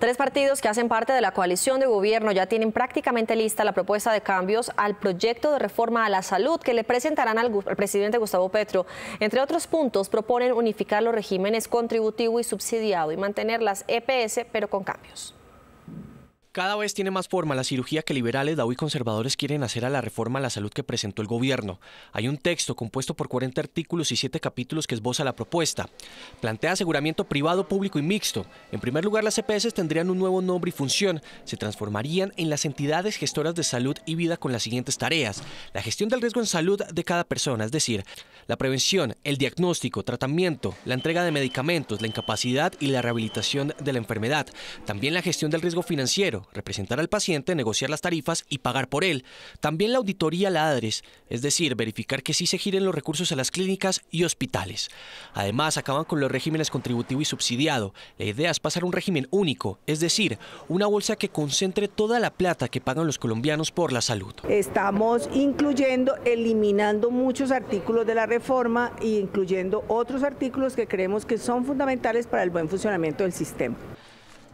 Tres partidos que hacen parte de la coalición de gobierno ya tienen prácticamente lista la propuesta de cambios al proyecto de reforma a la salud que le presentarán al, presidente Gustavo Petro. Entre otros puntos, proponen unificar los regímenes contributivo y subsidiado y mantener las EPS, pero con cambios. Cada vez tiene más forma la cirugía que liberales, DAO y conservadores quieren hacer a la reforma a la salud que presentó el gobierno. Hay un texto compuesto por 40 artículos y 7 capítulos que esboza la propuesta. Plantea aseguramiento privado, público y mixto. En primer lugar, las EPS tendrían un nuevo nombre y función. Se transformarían en las entidades gestoras de salud y vida con las siguientes tareas. La gestión del riesgo en salud de cada persona, es decir, la prevención, el diagnóstico, tratamiento, la entrega de medicamentos, la incapacidad y la rehabilitación de la enfermedad. También la gestión del riesgo financiero, representar al paciente, negociar las tarifas y pagar por él. También la auditoría la es decir, verificar que sí se giren los recursos a las clínicas y hospitales. Además, acaban con los regímenes contributivo y subsidiado. La idea es pasar a un régimen único, es decir, una bolsa que concentre toda la plata que pagan los colombianos por la salud. Estamos incluyendo, eliminando muchos artículos de la reforma forma e incluyendo otros artículos que creemos que son fundamentales para el buen funcionamiento del sistema.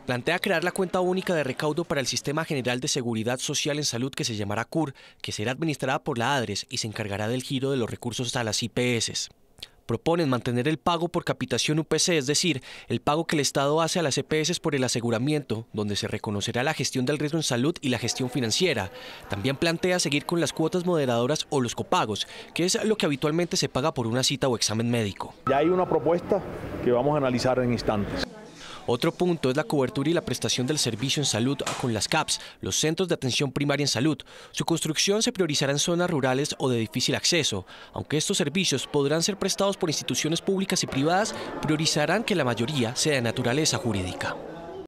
Plantea crear la cuenta única de recaudo para el Sistema General de Seguridad Social en Salud que se llamará CUR, que será administrada por la ADRES y se encargará del giro de los recursos a las IPS proponen mantener el pago por capitación UPC, es decir, el pago que el Estado hace a las EPS por el aseguramiento, donde se reconocerá la gestión del riesgo en salud y la gestión financiera. También plantea seguir con las cuotas moderadoras o los copagos, que es lo que habitualmente se paga por una cita o examen médico. Ya hay una propuesta que vamos a analizar en instantes. Otro punto es la cobertura y la prestación del servicio en salud con las CAPS, los Centros de Atención Primaria en Salud. Su construcción se priorizará en zonas rurales o de difícil acceso. Aunque estos servicios podrán ser prestados por instituciones públicas y privadas, priorizarán que la mayoría sea de naturaleza jurídica.